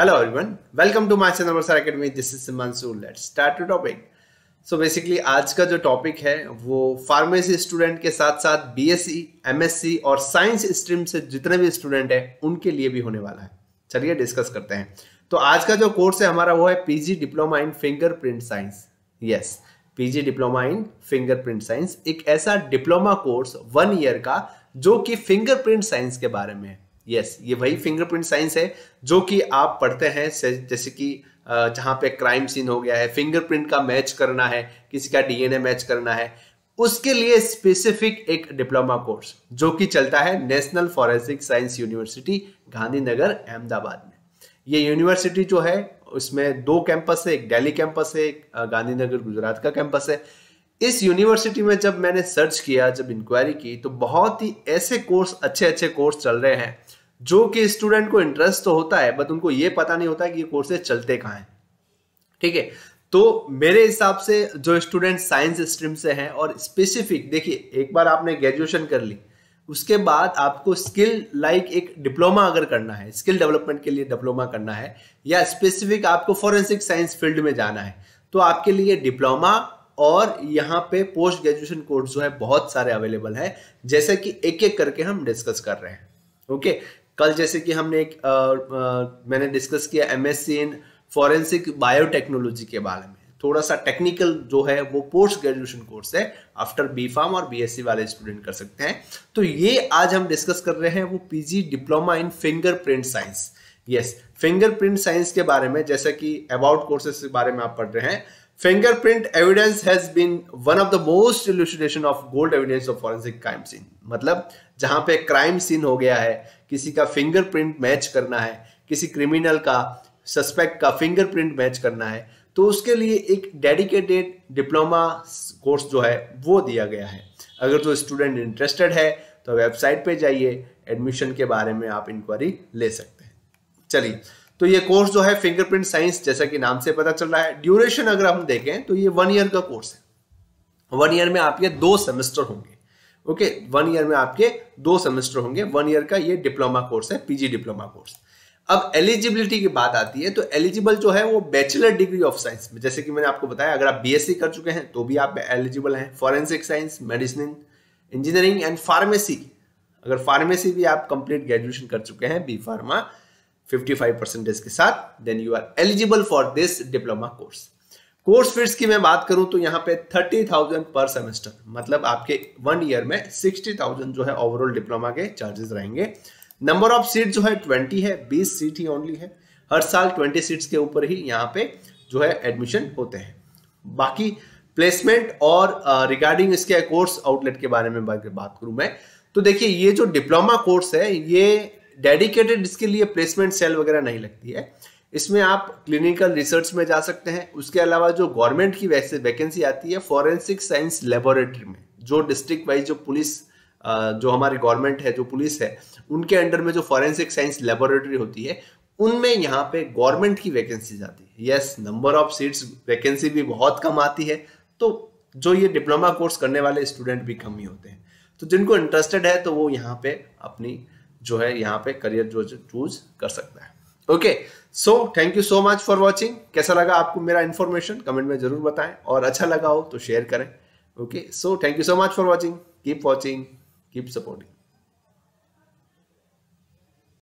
Hello everyone, welcome to my channel Mansoor Academy. This is Mansoor. Let's start the topic. So basically आज का जो topic है वो pharmacy student के साथ साथ B S C M S C और साइंस स्ट्रीम से जितने भी स्टूडेंट हैं उनके लिए भी होने वाला है चलिए डिस्कस करते हैं तो आज का जो कोर्स है हमारा वो है PG diploma in fingerprint science yes PG diploma in fingerprint science एक ऐसा डिप्लोमा कोर्स वन ईयर का जो कि फिंगरप्रिंट साइंस के बारे में है यस ये वही फिंगरप्रिंट साइंस है जो कि आप पढ़ते हैं जैसे कि जहां पे क्राइम सीन हो गया है फिंगरप्रिंट का मैच करना है किसी का डीएनए मैच करना है उसके लिए स्पेसिफिक एक डिप्लोमा कोर्स जो कि चलता है national forensic science university Gandhinagar Ahmedabad में ये यूनिवर्सिटी जो है उसमें दो कैंपस है एक दिल्ली कैंपस है एक गांधीनगर गुजरात का कैंपस है इस यूनिवर्सिटी में जब मैंने सर्च किया जब इंक्वायरी की तो बहुत ही ऐसे कोर्स अच्छे अच्छे कोर्स चल रहे हैं जो कि स्टूडेंट को इंटरेस्ट तो होता है बट उनको ये पता नहीं होता कि ये कोर्सेज चलते कहाँ हैं ठीक है तो मेरे हिसाब से जो स्टूडेंट साइंस स्ट्रीम से हैं और स्पेसिफिक देखिए एक बार आपने ग्रेजुएशन कर ली उसके बाद आपको स्किल लाइक एक डिप्लोमा अगर करना है स्किल डेवलपमेंट के लिए डिप्लोमा करना है या स्पेसिफिक आपको फॉरेंसिक साइंस फील्ड में जाना है तो आपके लिए डिप्लोमा और यहाँ पे पोस्ट ग्रेजुएशन कोर्स जो है बहुत सारे अवेलेबल है जैसे कि एक एक करके हम डिस्कस कर रहे हैं ओके कल जैसे कि हमने एक आ, आ, मैंने डिस्कस किया M S C in forensic biotechnology के बारे में थोड़ा सा टेक्निकल जो है वो पोस्ट ग्रेजुएशन कोर्स है आफ्टर बी फार्म और बीएससी वाले स्टूडेंट कर सकते हैं तो ये आज हम डिस्कस कर रहे हैं वो PG diploma in fingerprint science yes fingerprint science के बारे में जैसा कि अबाउट कोर्सेस के बारे में आप पढ़ रहे हैं fingerprint evidence has been one of the most illusion of gold evidence of forensic crime scene मतलब जहां पे क्राइम सीन हो गया है किसी का फिंगरप्रिंट मैच करना है किसी क्रिमिनल का सस्पेक्ट का फिंगरप्रिंट मैच करना है तो उसके लिए एक डेडिकेटेड डिप्लोमा कोर्स जो है वो दिया गया है अगर तो स्टूडेंट इंटरेस्टेड है तो वेबसाइट पे जाइए एडमिशन के बारे में आप इंक्वायरी ले सकते हैं चलिए तो ये कोर्स जो है फिंगरप्रिंट साइंस जैसा कि नाम से पता चल रहा है ड्यूरेशन अगर हम देखें तो ये वन ईयर का कोर्स है वन ईयर में आप ये दो सेमेस्टर होंगे ओके वन ईयर में आपके दो सेमेस्टर होंगे वन ईयर का ये डिप्लोमा कोर्स है पीजी डिप्लोमा कोर्स अब एलिजिबिलिटी की बात आती है तो एलिजिबल जो है वो बैचलर डिग्री ऑफ साइंस में जैसे कि मैंने आपको बताया अगर आप बीएससी कर चुके हैं तो भी आप एलिजिबल हैं forensic science medicine engineering and pharmacy अगर फार्मेसी भी आप कंप्लीट ग्रेजुएशन कर चुके हैं बी फार्मा फिफ्टी परसेंटेज के साथ then you are eligible for this diploma course course fees की मैं बात करूं तो यहाँ पे थर्टी थाउजेंड पर सेमेस्टर मतलब आपके वन ईयर में सिक्सटी थाउजेंड जो है ओवरऑल डिप्लोमा के चार्जेस रहेंगे नंबर ऑफ सीट जो है ट्वेंटी है बीस सीट ही ओनली है हर साल ट्वेंटी सीट्स के ऊपर ही यहाँ पे जो है एडमिशन होते हैं बाकी प्लेसमेंट और रिगार्डिंग इसके कोर्स आउटलेट के बारे में बात करूं मैं तो देखिए ये जो डिप्लोमा कोर्स है ये डेडिकेटेड इसके लिए प्लेसमेंट सेल वगैरह नहीं लगती है इसमें आप क्लिनिकल रिसर्च में जा सकते हैं उसके अलावा जो गवर्नमेंट की वैसे वैकेंसी आती है फॉरेंसिक साइंस लेबोरेटरी में जो डिस्ट्रिक्ट वाइज जो पुलिस जो हमारी गवर्नमेंट है जो पुलिस है उनके अंडर में जो फॉरेंसिक साइंस लेबोरेटरी होती है उनमें यहाँ पे गवर्नमेंट की वैकेंसी आती है yes number of seats vacancy भी बहुत कम आती है तो जो ये डिप्लोमा कोर्स करने वाले स्टूडेंट भी कम ही होते हैं तो जिनको इंटरेस्टेड है तो वो यहाँ पे अपनी जो है यहाँ पे करियर जो चूज कर सकता है okay so thank you so much for watching कैसा लगा आपको मेरा इन्फॉर्मेशन कमेंट में जरूर बताएं और अच्छा लगा हो तो शेयर करें okay so thank you so much for watching keep watching keep supporting